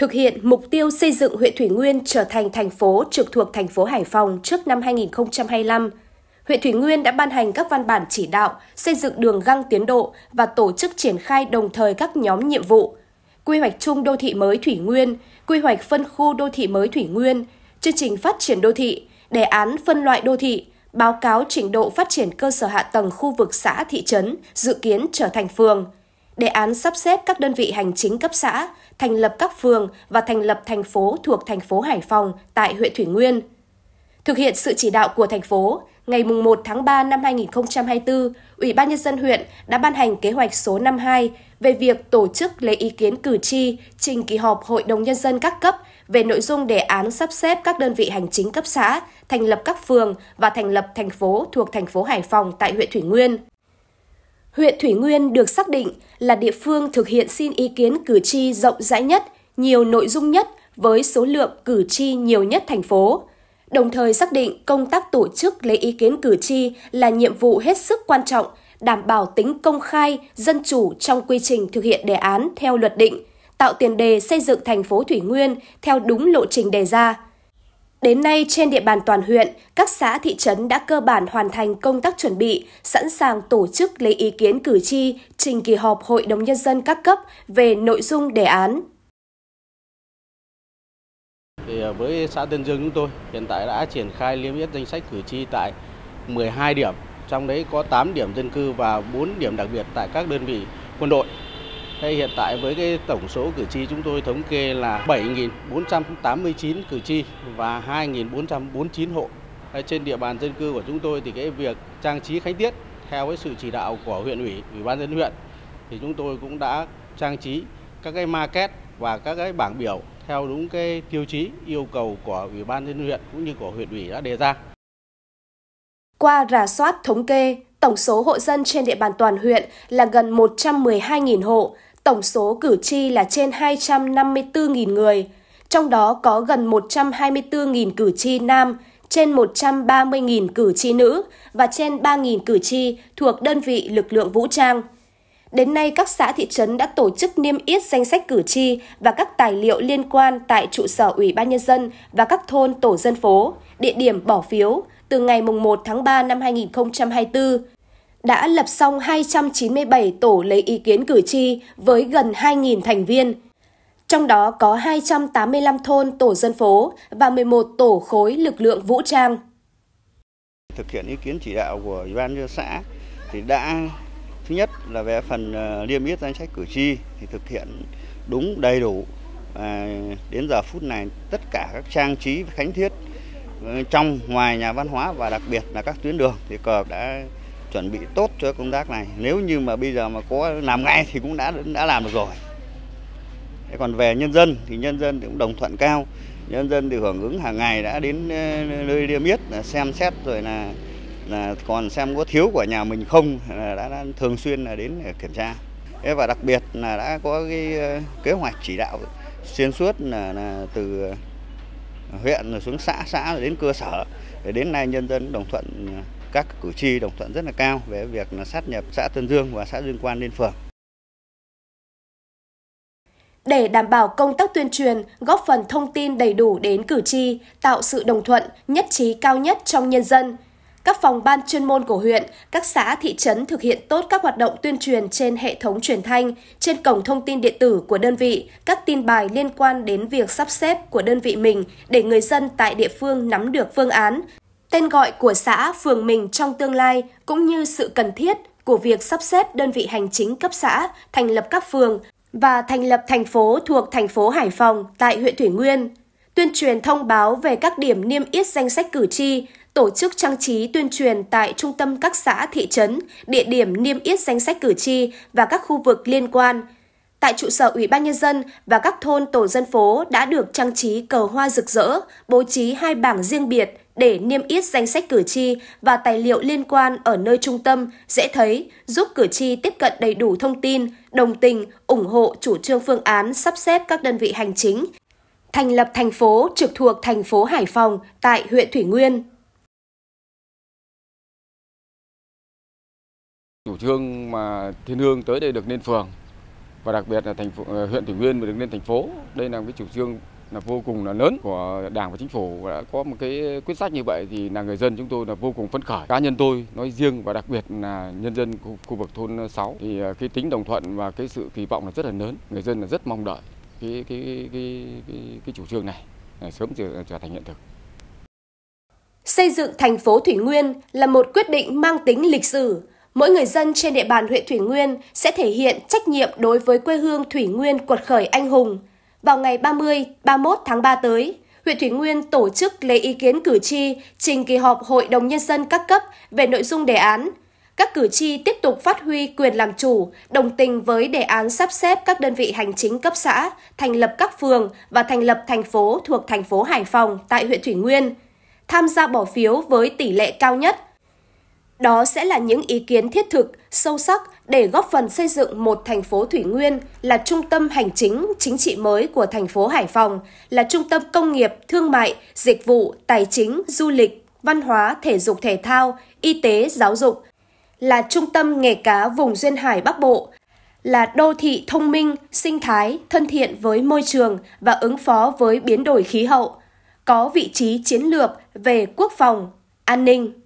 thực hiện mục tiêu xây dựng huyện Thủy Nguyên trở thành thành phố trực thuộc thành phố Hải Phòng trước năm 2025. Huyện Thủy Nguyên đã ban hành các văn bản chỉ đạo, xây dựng đường găng tiến độ và tổ chức triển khai đồng thời các nhóm nhiệm vụ. Quy hoạch chung đô thị mới Thủy Nguyên, quy hoạch phân khu đô thị mới Thủy Nguyên, chương trình phát triển đô thị, đề án phân loại đô thị, báo cáo trình độ phát triển cơ sở hạ tầng khu vực xã thị trấn dự kiến trở thành phường – đề án sắp xếp các đơn vị hành chính cấp xã, thành lập các phường và thành lập thành phố thuộc thành phố Hải Phòng tại huyện Thủy Nguyên. Thực hiện sự chỉ đạo của thành phố, ngày 1 tháng 3 năm 2024, Ủy ban Nhân dân huyện đã ban hành kế hoạch số 52 về việc tổ chức lấy ý kiến cử tri trình kỳ họp Hội đồng Nhân dân các cấp về nội dung đề án sắp xếp các đơn vị hành chính cấp xã, thành lập các phường và thành lập thành phố thuộc thành phố Hải Phòng tại huyện Thủy Nguyên – Huyện Thủy Nguyên được xác định là địa phương thực hiện xin ý kiến cử tri rộng rãi nhất, nhiều nội dung nhất với số lượng cử tri nhiều nhất thành phố. Đồng thời xác định công tác tổ chức lấy ý kiến cử tri là nhiệm vụ hết sức quan trọng, đảm bảo tính công khai, dân chủ trong quy trình thực hiện đề án theo luật định, tạo tiền đề xây dựng thành phố Thủy Nguyên theo đúng lộ trình đề ra Đến nay, trên địa bàn toàn huyện, các xã thị trấn đã cơ bản hoàn thành công tác chuẩn bị, sẵn sàng tổ chức lấy ý kiến cử tri trình kỳ họp Hội đồng Nhân dân các cấp về nội dung đề án. Thì à, với xã Tân Dương chúng tôi hiện tại đã triển khai liêm yết danh sách cử tri tại 12 điểm, trong đấy có 8 điểm dân cư và 4 điểm đặc biệt tại các đơn vị quân đội. Thế hiện tại với cái tổng số cử tri chúng tôi thống kê là 7.489 cử tri và 2.449 hộ. Trên địa bàn dân cư của chúng tôi thì cái việc trang trí khánh tiết theo cái sự chỉ đạo của huyện ủy, ủy ban dân huyện thì chúng tôi cũng đã trang trí các cái market và các cái bảng biểu theo đúng cái tiêu chí yêu cầu của ủy ban dân huyện cũng như của huyện ủy đã đề ra. Qua rà soát thống kê, tổng số hộ dân trên địa bàn toàn huyện là gần 112.000 hộ, Tổng số cử tri là trên 254.000 người, trong đó có gần 124.000 cử tri nam, trên 130.000 cử tri nữ và trên 3.000 cử tri thuộc đơn vị lực lượng vũ trang. Đến nay, các xã thị trấn đã tổ chức niêm yết danh sách cử tri và các tài liệu liên quan tại trụ sở Ủy ban Nhân dân và các thôn tổ dân phố, địa điểm bỏ phiếu từ ngày 1 tháng 3 năm 2024 đã lập xong 297 tổ lấy ý kiến cử tri với gần 2.000 thành viên. Trong đó có 285 thôn tổ dân phố và 11 tổ khối lực lượng vũ trang. Thực hiện ý kiến chỉ đạo của Ủy ban nhân xã thì đã thứ nhất là về phần ờ, niêm yết danh sách cử tri thì thực hiện đúng đầy đủ và đến giờ phút này tất cả các trang trí khánh thiết ờ, trong ngoài nhà văn hóa và đặc biệt là các tuyến đường thì cờ đã chuẩn bị tốt cho công tác này nếu như mà bây giờ mà có làm ngay thì cũng đã đã làm được rồi thế còn về nhân dân thì nhân dân thì cũng đồng thuận cao nhân dân thì hưởng ứng hàng ngày đã đến ờ, nơi niêm yết xem xét rồi là là còn xem có thiếu của nhà mình không là đã, đã thường xuyên là đến để kiểm tra thế và đặc biệt là đã có cái ờ, kế hoạch chỉ đạo xuyên suốt là, là từ huyện rồi xuống xã xã rồi đến cơ sở để đến nay nhân dân đồng thuận ờ, các cử tri đồng thuận rất là cao về việc là sát nhập xã Tân Dương và xã Dương Quan lên phường. Để đảm bảo công tác tuyên truyền, góp phần thông tin đầy đủ đến cử tri, tạo sự đồng thuận, nhất trí cao nhất trong nhân dân, các phòng ban chuyên môn của huyện, các xã thị trấn thực hiện tốt các hoạt động tuyên truyền trên hệ thống truyền thanh, trên cổng thông tin điện tử của đơn vị, các tin bài liên quan đến việc sắp xếp của đơn vị mình để người dân tại địa phương nắm được phương án, tên gọi của xã, phường mình trong tương lai cũng như sự cần thiết của việc sắp xếp đơn vị hành chính cấp xã, thành lập các phường và thành lập thành phố thuộc thành phố Hải Phòng tại huyện Thủy Nguyên. Tuyên truyền thông báo về các điểm niêm yết danh sách cử tri, tổ chức trang trí tuyên truyền tại trung tâm các xã thị trấn, địa điểm niêm yết danh sách cử tri và các khu vực liên quan. Tại trụ sở Ủy ban Nhân dân và các thôn tổ dân phố đã được trang trí cờ hoa rực rỡ, bố trí hai bảng riêng biệt để niêm yết danh sách cử tri và tài liệu liên quan ở nơi trung tâm dễ thấy, giúp cử tri tiếp cận đầy đủ thông tin, đồng tình, ủng hộ chủ trương phương án sắp xếp các đơn vị hành chính, thành lập thành phố trực thuộc thành phố Hải Phòng tại huyện Thủy Nguyên. Chủ trương mà Thiên Hương tới đây được lên phường và đặc biệt là thành phố, huyện Thủy Nguyên mà được lên thành phố. Đây là cái chủ trương là vô cùng là lớn của Đảng và Chính phủ đã có một cái quyết sách như vậy thì là người dân chúng tôi là vô cùng phấn khởi. Cá nhân tôi nói riêng và đặc biệt là nhân dân khu, khu vực thôn 6 thì à, cái tính đồng thuận và cái sự kỳ vọng là rất là lớn. Người dân là rất mong đợi cái cái cái cái, cái, cái chủ trương này à, sớm trở, trở thành hiện thực. Xây dựng thành phố Thủy Nguyên là một quyết định mang tính lịch sử. Mỗi người dân trên địa bàn huyện Thủy Nguyên sẽ thể hiện trách nhiệm đối với quê hương Thủy Nguyên quật khởi anh hùng – vào ngày 30, 31 tháng 3 tới, huyện Thủy Nguyên tổ chức lấy ý kiến cử tri trình kỳ họp Hội đồng Nhân dân các cấp về nội dung đề án. Các cử tri tiếp tục phát huy quyền làm chủ, đồng tình với đề án sắp xếp các đơn vị hành chính cấp xã, thành lập các phường và thành lập thành phố thuộc thành phố Hải Phòng tại huyện Thủy Nguyên, tham gia bỏ phiếu với tỷ lệ cao nhất. Đó sẽ là những ý kiến thiết thực, sâu sắc để góp phần xây dựng một thành phố Thủy Nguyên là trung tâm hành chính, chính trị mới của thành phố Hải Phòng, là trung tâm công nghiệp, thương mại, dịch vụ, tài chính, du lịch, văn hóa, thể dục thể thao, y tế, giáo dục, là trung tâm nghề cá vùng Duyên Hải Bắc Bộ, là đô thị thông minh, sinh thái, thân thiện với môi trường và ứng phó với biến đổi khí hậu, có vị trí chiến lược về quốc phòng, an ninh.